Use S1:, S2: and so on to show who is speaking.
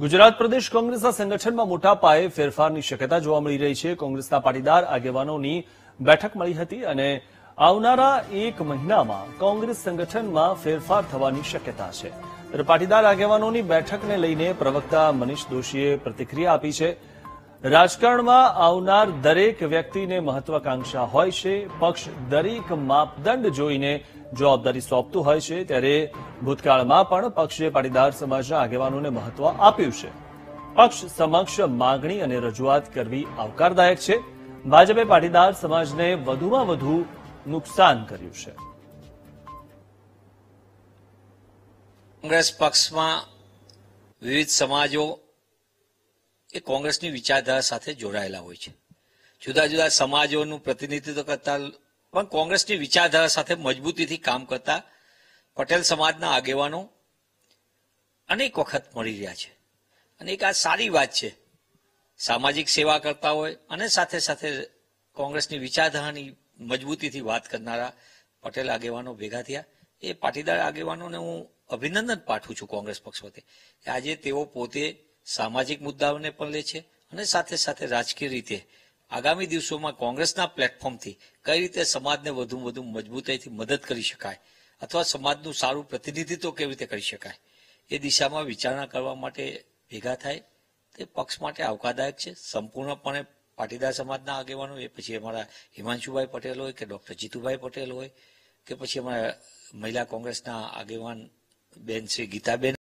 S1: ગુજરાત પ્રદેશ કોંગ્રેસના સંગઠનમાં મોટા પાયે ફેરફારની શક્યતા જોવા મળી રહી છે કોંગ્રેસના પાટીદાર આગેવાનોની બેઠક મળી હતી અને આવનારા એક મહિનામાં કોંગ્રેસ સંગઠનમાં ફેરફાર થવાની શક્યતા છે પાટીદાર આગેવાનોની બેઠકને લઈને પ્રવક્તા મનીષ દોશીએ પ્રતિક્રિયા આપી છે રાજકારણમાં આવનાર દરેક વ્યક્તિને મહત્વાકાંક્ષા હોય છે પક્ષ દરેક માપદંડ જોઈને જવાબદારી સોંપતું હોય છે ત્યારે ભૂતકાળમાં પણ પક્ષે પાટીદાર સમાજના આગેવાનોને મહત્વ આપ્યું છે પક્ષ સમક્ષ માગણી અને રજૂઆત કરવી આવકારદાયક છે ભાજપે પાટીદાર સમાજને વધુમાં વધુ નુકસાન કર્યું છે
S2: કોંગ્રેસ પક્ષમાં વિવિધ સમાજો એ કોંગ્રેસની વિચારધારા સાથે જોડાયેલા હોય છે જુદા જુદા સમાજોનું પ્રતિનિધિત્વ કરતા પણ કોંગ્રેસની વિચારધારા સાથે મજબૂતીથી કામ કરતા પટેલ સમાજના આગેવાનો અનેક વખત મળી રહ્યા છે અને એક આ સારી વાત છે સામાજિક સેવા કરતા હોય અને સાથે સાથે કોંગ્રેસની વિચારધારાની મજબૂતીથી વાત કરનારા પટેલ આગેવાનો ભેગા થયા એ પાટીદાર આગેવાનોને હું અભિનંદન પાઠવું છું કોંગ્રેસ પક્ષ વતી આજે તેઓ પોતે સામાજિક મુદ્દાઓને પણ લે છે અને સાથે સાથે રાજકીય રીતે આગામી દિવસોમાં કોંગ્રેસના પ્લેટફોર્મથી કઈ રીતે સમાજને વધુ વધુ મજબૂતાઈથી મદદ કરી શકાય અથવા સમાજનું સારું પ્રતિનિધિત્વ કેવી રીતે કરી શકાય એ દિશામાં વિચારણા કરવા માટે ભેગા થાય તે પક્ષ માટે આવકારદાયક છે સંપૂર્ણપણે પાટીદાર સમાજના આગેવાનો એ પછી અમારા હિમાંશુભાઈ પટેલ હોય કે ડૉક્ટર જીતુભાઈ પટેલ હોય કે પછી અમારા મહિલા કોંગ્રેસના આગેવાન બેન શ્રી ગીતાબેન